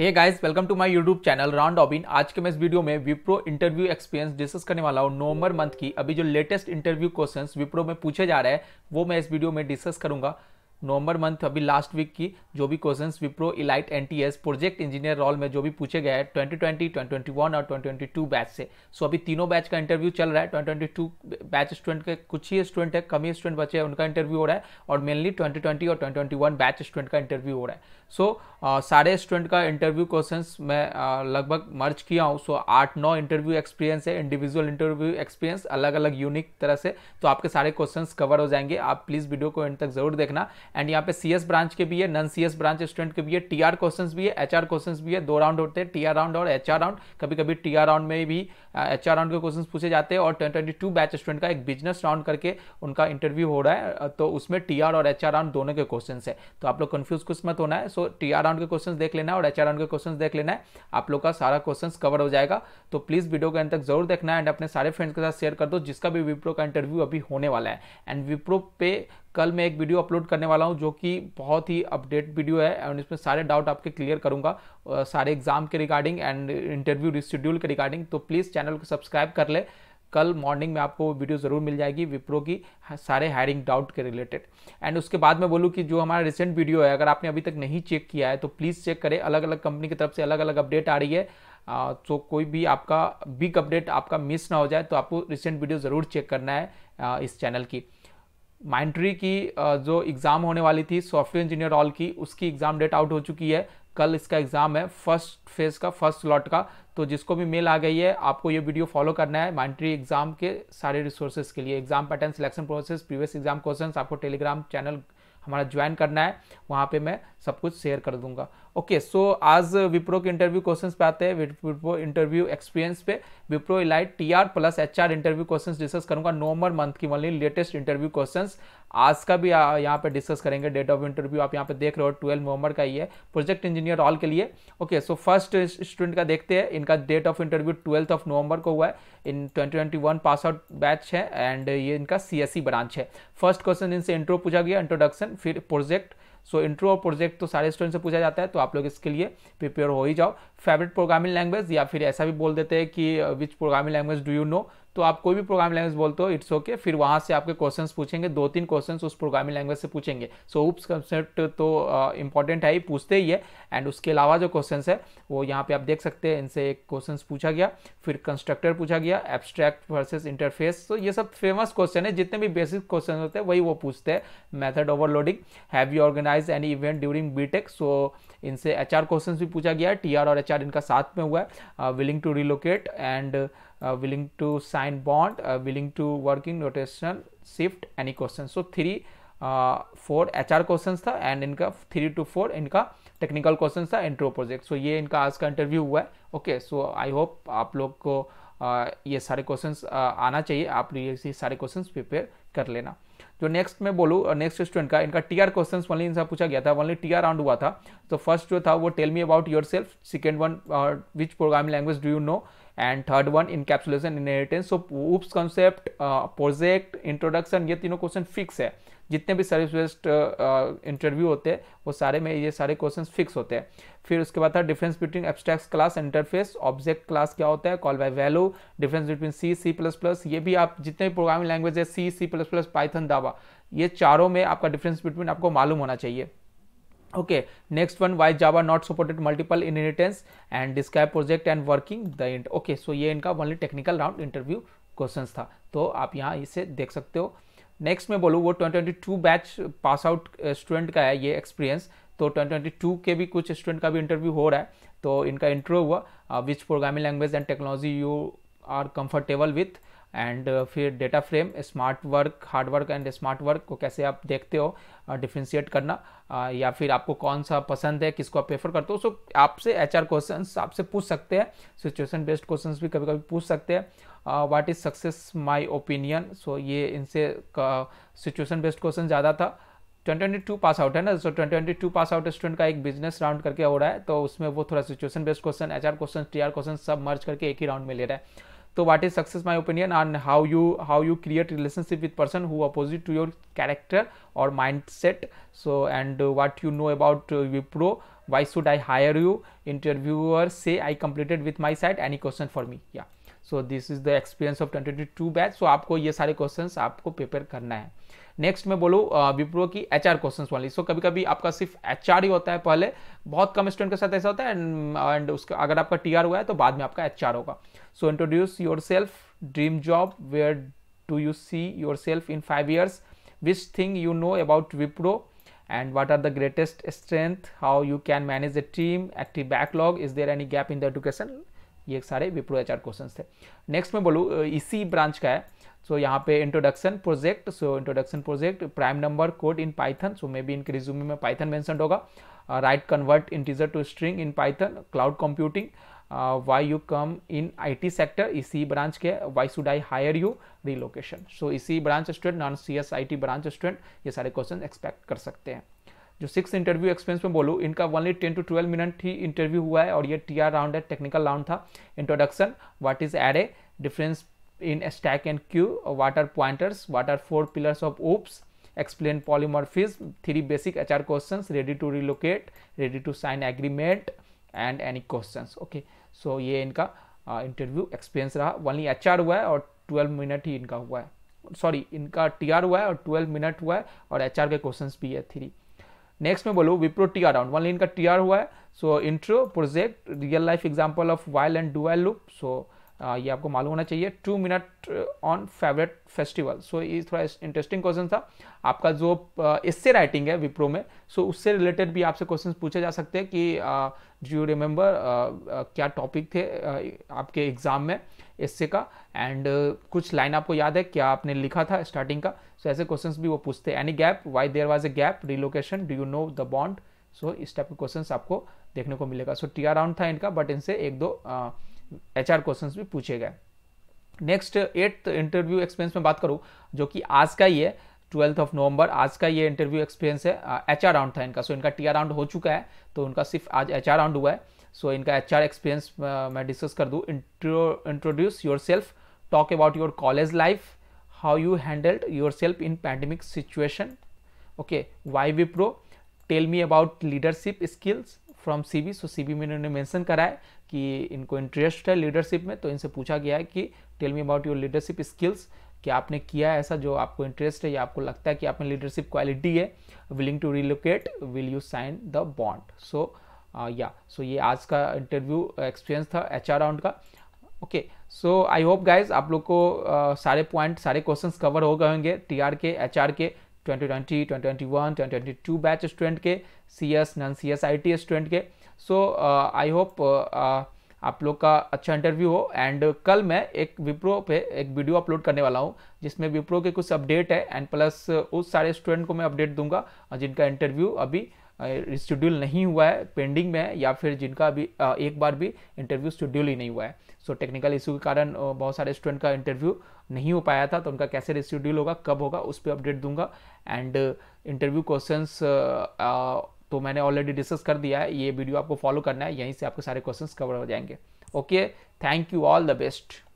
Hey guys welcome to my YouTube channel round robin आज के मैं इस वीडियो में विप्रो इंटरव्यू एक्सपीरियंस डिस्कस करने वाला हूँ नवंबर मंथ की अभी जो लेटेस्ट इंटरव्यू क्वेश्चंस विप्रो में पूछे जा रहे हैं वो मैं इस वीडियो में डिस्कस करूंगा नवंबर मंथ अभी लास्ट वीक की जो भी questions Wipro elite an project engineer role में जो भी पूछे गए हैं ट्वेंटी ट्वेंटी और ट्वेंटी बैच से सो अभी तीनों बैच का इंटरव्यू चल रहा है ट्वेंटी बैच स्टूडेंट के कुछ ही स्टूडेंट है कम ही स्टूडेंट बचे हैं उनका इंटरव्यू हो रहा है और मेनली ट्वेंटी और ट्वेंटी बैच स्टूडेंट का इंटरव्यू हो रहा है सो so, uh, सारे स्टूडेंट का इंटरव्यू क्वेश्चंस मैं uh, लगभग मर्ज किया हूँ सो so, आठ नौ इंटरव्यू एक्सपीरियंस है इंडिविजुअल इंटरव्यू एक्सपीरियंस अलग अलग यूनिक तरह से तो आपके सारे क्वेश्चंस कवर हो जाएंगे आप प्लीज़ वीडियो को एंड तक जरूर देखना एंड यहाँ पे सी ब्रांच के भी है नॉन सी ब्रांच स्टूडेंट के भी है टी क्वेश्चन भी है एच क्वेश्चन भी है दो राउंड होते हैं टी राउंड और एच राउंड कभी कभी टी राउंड में भी एच uh, राउंड के क्वेश्चन पूछे जाते हैं और ट्वेंटी बैच स्टूडेंट का एक बिजनेस राउंड करके उनका इंटरव्यू हो रहा है तो उसमें टी और एच राउंड दोनों के क्वेश्चन है तो आप लोग कन्फ्यूज कुछ मत होना है सो टी आर राउंड के क्वेश्चन देख लेना है और एच आर राउंड के क्वेश्चन देख लेना है आप लोग का सारा क्वेश्चन कवर हो जाएगा तो प्लीज़ वीडियो के अंत तक जरूर देखना है एंड अपने सारे फ्रेंड्स के साथ शेयर कर दो जिसका भी विप्रो का इंटरव्यू अभी होने वाला है एंड विप्रो पे कल मैं एक वीडियो अपलोड करने वाला हूँ जो कि बहुत ही अपडेट वीडियो है एंड इसमें सारे डाउट आपके क्लियर करूंगा सारे एग्जाम के रिगार्डिंग एंड इंटरव्यू रिशेड्यूल के रिगार्डिंग तो प्लीज़ चैनल को सब्सक्राइब कर ले कल मॉर्निंग में आपको वीडियो ज़रूर मिल जाएगी विप्रो की हाँ, सारे हायरिंग डाउट के रिलेटेड एंड उसके बाद मैं बोलूँ कि जो हमारा रिसेंट वीडियो है अगर आपने अभी तक नहीं चेक किया है तो प्लीज़ चेक करें अलग अलग कंपनी की तरफ से अलग अलग अपडेट आ रही है तो कोई भी आपका बिग अपडेट आपका मिस ना हो जाए तो आपको रिसेंट वीडियो ज़रूर चेक करना है इस चैनल की माइंट्री की जो एग्ज़ाम होने वाली थी सॉफ्टवेयर इंजीनियर ऑल की उसकी एग्ज़ाम डेट आउट हो चुकी है कल इसका एग्ज़ाम है फर्स्ट फेज़ का फर्स्ट स्लॉट का तो जिसको भी मेल आ गई है आपको ये वीडियो फॉलो करना है माइंट्री एग्जाम के सारे रिसोर्सेज के लिए exam pattern selection process previous exam question आपको टेलीग्राम चैनल हमारा ज्वाइन करना है वहाँ पे मैं सब कुछ शेयर कर दूंगा ओके सो आज विप्रो के इंटरव्यू क्वेश्चंस पे आते हैं विप्रो इंटरव्यू एक्सपीरियंस पे Wipro elite TR plus HR interview questions discuss करूंगा नवंबर मंथ की ओनली लेटेस्ट इंटरव्यू क्वेश्चंस आज का भी यहाँ पे डिस्कस करेंगे डेट ऑफ इंटरव्यू आप यहाँ पे देख रहे हो ट्वेल्व नवंबर का ही है प्रोजेक्ट इंजीनियर ऑल के लिए ओके सो फर्स्ट स्टूडेंट का देखते हैं इनका date of interview twelfth of November को हुआ है in twenty pass out batch है एंड ये इनका सी ब्रांच e है फर्स्ट क्वेश्चन इनसे इंट्रो पूछा गया इंट्रोडक्शन फिर प्रोजेक्ट सो इंट्रो और प्रोजेक्ट तो सारे स्टूडेंट से पूछा जाता है तो आप लोग इसके लिए प्रिपेयर हो ही जाओ फेवरेट प्रोग्रामिंग लैंग्वेज या फिर ऐसा भी बोल देते हैं कि which programming language do you know तो आप कोई भी प्रोग्रामिंग लैंग्वेज बोलते हो इट्स ओके फिर वहाँ से आपके क्वेश्चन पूछेंगे दो तीन क्वेश्चन उस प्रोग्रामिंग लैंग्वेज से पूछेंगे सो उप्स कंसेप्ट तो इंपॉर्टेंट है ही पूछते ही है एंड उसके अलावा जो क्वेश्चन है वो यहाँ पे आप देख सकते हैं इनसे एक क्वेश्चन पूछा गया फिर कंस्ट्रक्टर पूछा गया एब्स्ट्रैक्ट वर्सेज इंटरफेस तो ये सब फेमस क्वेश्चन है जितने भी बेसिक क्वेश्चन होते हैं वही वो पूछते हैं method overloading have you organize any event during tech so इनसे एच आर क्वेश्चन भी पूछा गया टी आर और एच आर इनका साथ में हुआ है willing to relocate and uh, willing to sign bond, uh, willing to work in rotation, shift, any question. So three, uh, four HR questions था and इनका थ्री टू फोर इनका technical question था intro project so ये इनका आज का interview हुआ है ओके सो आई होप आप लोग को आ, uh, ये सारे क्वेश्चंस uh, आना चाहिए आप ये सारे क्वेश्चंस प्रिपेयर कर लेना जो नेक्स्ट मैं बोलूँ नेक्स्ट स्टूडेंट का इनका टीआर क्वेश्चंस क्वेश्चन इनसे पूछा गया था ओनली टी आर राउंड हुआ था तो फर्स्ट जो था वो tell me about yourself second one which programming language do you know and third one in inheritance so OOPS concept project introduction ये तीनों क्वेश्चन फिक्स है जितने भी सर्विस बेस्ड इंटरव्यू होते हैं वो सारे में ये सारे क्वेश्चन फिक्स होते हैं फिर उसके बाद था difference between abstracts class interface object class क्या होता है call by value difference between C C plus plus ये भी आप जितने भी प्रोग्रामिंग लैंग्वेज है C C plus plus Python Java ये चारों में आपका डिफरेंस बिटवीन आपको मालूम होना चाहिए okay next one why Java not supported multiple inheritance and describe project and working the end okay so ये इनका only technical round interview question था तो आप यहाँ इसे देख सकते हो नेक्स्ट मैं बोलूँ वो 2022 बैच पास आउट स्टूडेंट का है ये एक्सपीरियंस तो 2022 के भी कुछ स्टूडेंट का भी इंटरव्यू हो रहा है तो इनका इंटरव्यू हुआ which programming language and technology you are comfortable with and uh, फिर data frame smart work hard work and smart work को कैसे आप देखते हो डिफ्रेंशिएट uh, करना uh, या फिर आपको कौन सा पसंद है किसको आप प्रेफर करते हो सो आपसे एच आर क्वेश्चन आपसे पूछ सकते हैं सिचुएशन बेस्ड क्वेश्चन भी कभी कभी पूछ सकते हैं what is success my opinion so ये इनसे सिचुएशन बेस्ड क्वेश्चन ज़्यादा था 2022 पास आउट है ना so so, 2022 pass out student का एक बिजनेस राउंड करके हो रहा है तो उसमें वो थोड़ा situation based question HR question TR question सब मर्ज करके एक ही राउंड में ले रहा है so what is success my opinion on how you how you create relationship with person who opposite to your character or mindset so and what you know about uh, why should i hire you interviewer say i completed with my site any question for me yeah so this is the experience of twenty two batch सो आपको ये सारे question आपको prepare करना है next मैं बोलूँ विप्रो की एच आर क्वेश्चन वाली सो so, कभी कभी आपका सिर्फ एच आर ही होता है पहले बहुत कम स्टूडेंट के साथ ऐसा होता है एंड उसका अगर आपका टी आर हुआ है तो बाद में आपका एच आर होगा so introduce yourself dream job where do you see yourself in five years which thing you know about Wipro and what are the greatest strength how you can manage a team active backlog is there any gap in the education ये सारे Wipro H question थे next में बोलूँ इसी branch का है so so, यहाँ पे introduction project so introduction project prime number code in Python so maybe इनके रिज्यूमे में पाइथन मैंसन होगा right convert integer to string in Python cloud computing why you come in IT sector इसी branch के why should I hire you relocation so इसी branch student non C S I T branch student ये सारे question expect कर सकते हैं जो six interview experience में बोलूँ इनका only ten to twelve minute ही इंटरव्यू हुआ है और ये टी आर राउंड है टेक्निकल राउंड था introduction what is array difference in stack and queue what are pointers what are four pillars of OOPs explain explain three basic H R question ready to relocate ready to sign agreement and any question okay so ये इनका interview uh, experience रहा only H R हुआ है और twelve minute ही इनका हुआ है sorry इनका टी आर हुआ है और ट्वेल्व मिनट हुआ है और एच आर के क्वेश्चन भी है थ्री नेक्स्ट में बोलूँ Wipro T R round line इनका टी आर हुआ है so intro project real life example of while and do while loop so ये आपको मालूम होना चाहिए two minute on favourite festival so ये थोड़ा इंटरेस्टिंग क्वेश्चन था आपका जो इससे uh, राइटिंग है विप्रो में सो so उससे रिलेटेड भी आपसे क्वेश्चन पूछे जा सकते हैं कि डू यू रिमेंबर क्या टॉपिक थे uh, आपके एग्जाम में इससे का एंड uh, कुछ लाइन आपको याद है क्या आपने लिखा था स्टार्टिंग का सो so ऐसे क्वेश्चन भी वो पूछते हैं any gap why there was a gap relocation do you know the bond so इस टाइप के क्वेश्चन आपको देखने को मिलेगा सो टी टी राउंड था इनका बट इनसे एक दो uh, एच आर क्वेश्चन भी पूछे गए नेक्स्ट एट्थ इंटरव्यू एक्सपीरियंस में बात करूँ जो कि आज का ही है ट्वेल्थ ऑफ नवंबर आज का ये इंटरव्यू एक्सपीरियंस है एच आर राउंड था इनका सो so, इनका टी आर राउंड हो चुका है तो उनका सिर्फ आज एच आर राउंड हुआ है सो so, इनका एच आर एक्सपीरियंस मैं डिस्कस कर दूँ introduce yourself talk about your college life how you handled yourself in pandemic situation okay why Wipro tell me about leadership skills from C V so C V में इन्होंने mention करा है कि इनको interest है leadership में तो इनसे पूछा गया है कि tell me about your leadership skills कि आपने किया ऐसा जो आपको इंटरेस्ट है या आपको लगता है कि आपने लीडरशिप क्वालिटी है willing to relocate will you sign the bond so या सो ये आज का इंटरव्यू एक्सपीरियंस uh, था एच आर राउंड का okay so I hope guys आप लोग को uh, सारे पॉइंट सारे क्वेश्चंस कवर हो गए होंगे टी आर के एच आर के 2020, 2021, 2022 बैच स्टूडेंट के C S non C S I T student के सो आई होप आप लोग का अच्छा इंटरव्यू हो एंड कल मैं एक विप्रो पे एक वीडियो अपलोड करने वाला हूँ जिसमें विप्रो के कुछ अपडेट है एंड प्लस उस सारे स्टूडेंट को मैं अपडेट दूंगा जिनका इंटरव्यू अभी शेड्यूल नहीं हुआ है पेंडिंग में है या फिर जिनका अभी एक बार भी इंटरव्यू शेड्यूल ही नहीं हुआ है सो टेक्निकल इशू के कारण बहुत सारे स्टूडेंट का इंटरव्यू नहीं हो पाया था तो उनका कैसे रिशेड्यूल होगा कब होगा उस पर अपडेट दूंगा एंड इंटरव्यू क्वेश्चंस तो मैंने ऑलरेडी डिस्कस कर दिया है ये वीडियो आपको फॉलो करना है यहीं से आपके सारे क्वेश्चंस कवर हो जाएंगे okay thank you all the best